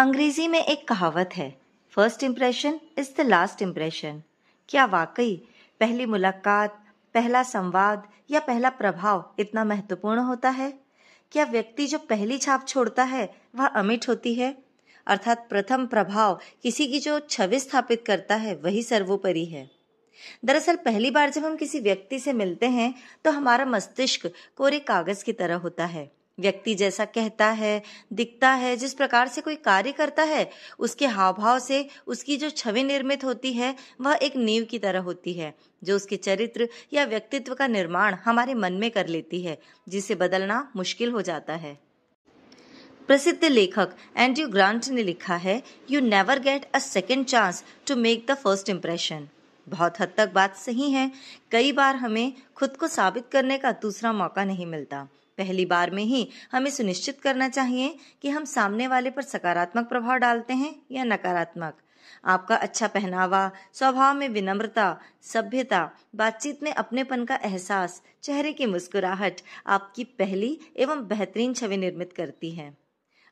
अंग्रेजी में एक कहावत है first impression is the last impression क्या वाकई पहली मुलाकात पहला संवाद या पहला प्रभाव इतना महत्वपूर्ण होता है क्या व्यक्ति जो पहली छाप छोड़ता है वह अमिट होती है अर्थात प्रथम प्रभाव किसी की जो छवि स्थापित करता है वही सर्वोपरि है दरअसल पहली बार जब हम किसी व्यक्ति से मिलते हैं तो हमारा मस्तिष्क कोरे कागज की तरह होता है व्यक्ति जैसा कहता है दिखता है जिस प्रकार से कोई कार्य करता है उसके हाव भाव से उसकी जो छवि निर्मित होती है वह एक नींव की तरह होती है जो उसके चरित्र या व्यक्तित्व का निर्माण हमारे मन में कर लेती है जिसे बदलना मुश्किल हो जाता है प्रसिद्ध लेखक एंड्रयू ग्रांट ने लिखा है you never get a second chance to make the first impression बहुत हद तक बात सही है कई बार हमें खुद को साबित करने का दूसरा मौका नहीं मिलता पहली बार में ही हमें सुनिश्चित करना चाहिए कि हम सामने वाले पर सकारात्मक प्रभाव डालते हैं या नकारात्मक आपका अच्छा पहनावा स्वभाव में विनम्रता सभ्यता बातचीत में अपनेपन का एहसास चेहरे की मुस्कुराहट आपकी पहली एवं बेहतरीन छवि निर्मित करती है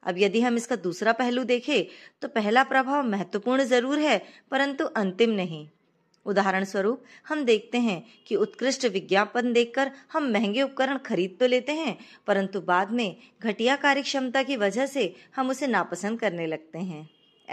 अब यदि हम इसका दूसरा पहलू देखें तो पहला प्रभाव महत्वपूर्ण जरूर है परंतु अंतिम नहीं उदाहरण स्वरूप हम देखते हैं कि उत्कृष्ट विज्ञापन देखकर हम महंगे उपकरण खरीद तो लेते हैं परंतु बाद में घटिया कार्यक्षमता की वजह से हम उसे नापसंद करने लगते हैं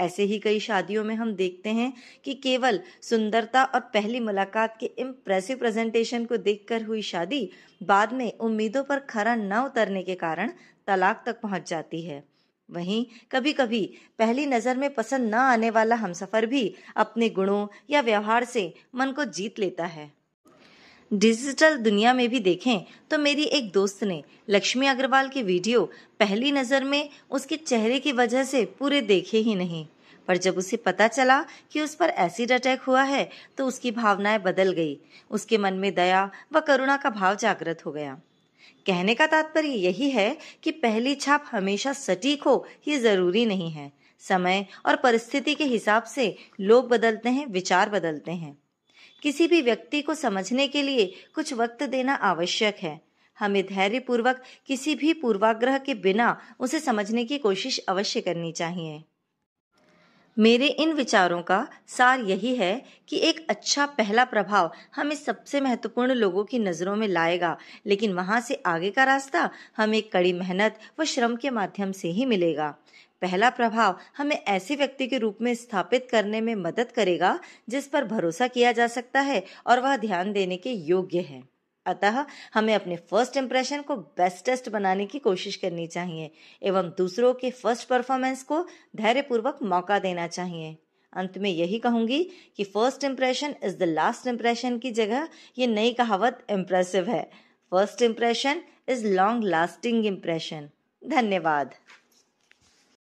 ऐसे ही कई शादियों में हम देखते हैं कि केवल सुंदरता और पहली मुलाकात के इम्प्रेसिव प्रेजेंटेशन को देखकर हुई शादी बाद में उम्मीदों पर खरा न उतरने के कारण तलाक तक पहुंच जाती है वहीं कभी कभी पहली नज़र में पसंद न आने वाला हमसफ़र भी अपने गुणों या व्यवहार से मन को जीत लेता है डिजिटल दुनिया में भी देखें तो मेरी एक दोस्त ने लक्ष्मी अग्रवाल की वीडियो पहली नज़र में उसके चेहरे की वजह से पूरे देखे ही नहीं पर जब उसे पता चला कि उस पर एसिड अटैक हुआ है तो उसकी भावनाएं बदल गई उसके मन में दया व करुणा का भाव जागृत हो गया कहने का तात्पर्य यही है कि पहली छाप हमेशा सटीक हो ये जरूरी नहीं है समय और परिस्थिति के हिसाब से लोग बदलते हैं विचार बदलते हैं किसी भी व्यक्ति को समझने के लिए कुछ वक्त देना आवश्यक है हमें धैर्य पूर्वक किसी भी पूर्वाग्रह के बिना उसे समझने की कोशिश अवश्य करनी चाहिए मेरे इन विचारों का सार यही है कि एक अच्छा पहला प्रभाव हमें सबसे महत्वपूर्ण लोगों की नज़रों में लाएगा लेकिन वहाँ से आगे का रास्ता हमें कड़ी मेहनत व श्रम के माध्यम से ही मिलेगा पहला प्रभाव हमें ऐसे व्यक्ति के रूप में स्थापित करने में मदद करेगा जिस पर भरोसा किया जा सकता है और वह ध्यान देने के योग्य है अतः हमें अपने फर्स्ट इम्प्रेशन को बेस्टेस्ट बनाने की कोशिश करनी चाहिए एवं दूसरों के फर्स्ट परफॉर्मेंस को धैर्यपूर्वक मौका देना चाहिए अंत में यही कहूंगी कि first impression is the last impression की जगह ये नई कहावत इम्प्रेसिव है first impression is long lasting impression धन्यवाद